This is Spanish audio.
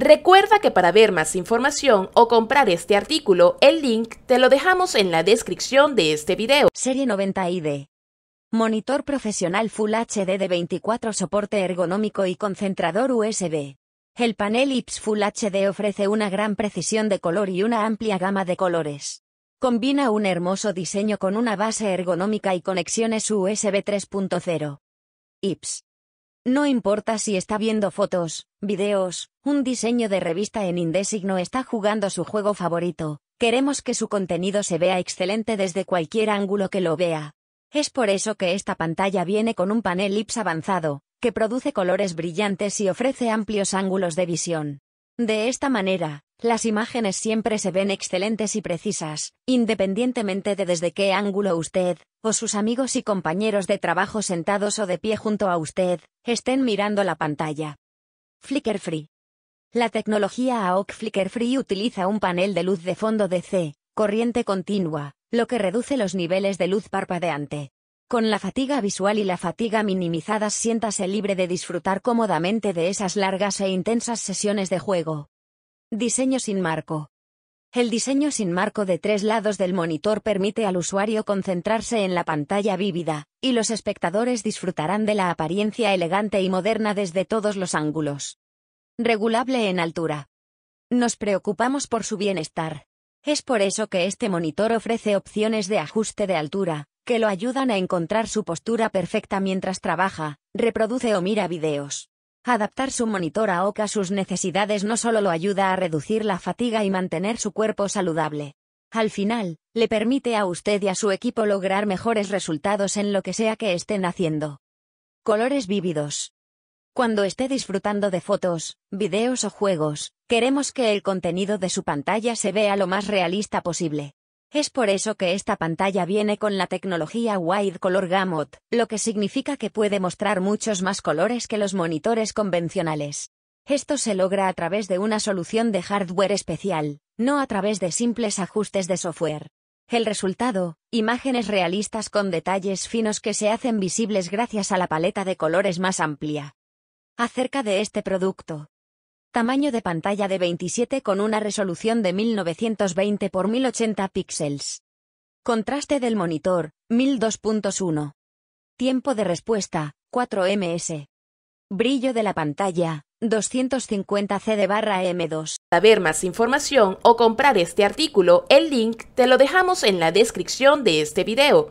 Recuerda que para ver más información o comprar este artículo, el link te lo dejamos en la descripción de este video. Serie 90ID. Monitor profesional Full HD de 24 soporte ergonómico y concentrador USB. El panel IPS Full HD ofrece una gran precisión de color y una amplia gama de colores. Combina un hermoso diseño con una base ergonómica y conexiones USB 3.0. IPS no importa si está viendo fotos, videos, un diseño de revista en Indesign o está jugando su juego favorito, queremos que su contenido se vea excelente desde cualquier ángulo que lo vea. Es por eso que esta pantalla viene con un panel IPS avanzado, que produce colores brillantes y ofrece amplios ángulos de visión. De esta manera, las imágenes siempre se ven excelentes y precisas, independientemente de desde qué ángulo usted, o sus amigos y compañeros de trabajo sentados o de pie junto a usted, estén mirando la pantalla. Flicker Free. La tecnología AOC Flicker Free utiliza un panel de luz de fondo DC, corriente continua, lo que reduce los niveles de luz parpadeante. Con la fatiga visual y la fatiga minimizadas siéntase libre de disfrutar cómodamente de esas largas e intensas sesiones de juego. Diseño sin marco. El diseño sin marco de tres lados del monitor permite al usuario concentrarse en la pantalla vívida, y los espectadores disfrutarán de la apariencia elegante y moderna desde todos los ángulos. Regulable en altura. Nos preocupamos por su bienestar. Es por eso que este monitor ofrece opciones de ajuste de altura, que lo ayudan a encontrar su postura perfecta mientras trabaja, reproduce o mira videos. Adaptar su monitor a OCA sus necesidades no solo lo ayuda a reducir la fatiga y mantener su cuerpo saludable. Al final, le permite a usted y a su equipo lograr mejores resultados en lo que sea que estén haciendo. Colores vívidos. Cuando esté disfrutando de fotos, videos o juegos, queremos que el contenido de su pantalla se vea lo más realista posible. Es por eso que esta pantalla viene con la tecnología Wide Color Gamut, lo que significa que puede mostrar muchos más colores que los monitores convencionales. Esto se logra a través de una solución de hardware especial, no a través de simples ajustes de software. El resultado, imágenes realistas con detalles finos que se hacen visibles gracias a la paleta de colores más amplia. Acerca de este producto, Tamaño de pantalla de 27 con una resolución de 1920 x 1080 píxeles. Contraste del monitor, 1002.1. Tiempo de respuesta, 4 ms. Brillo de la pantalla, 250 c de barra M2. Para ver más información o comprar este artículo, el link te lo dejamos en la descripción de este video.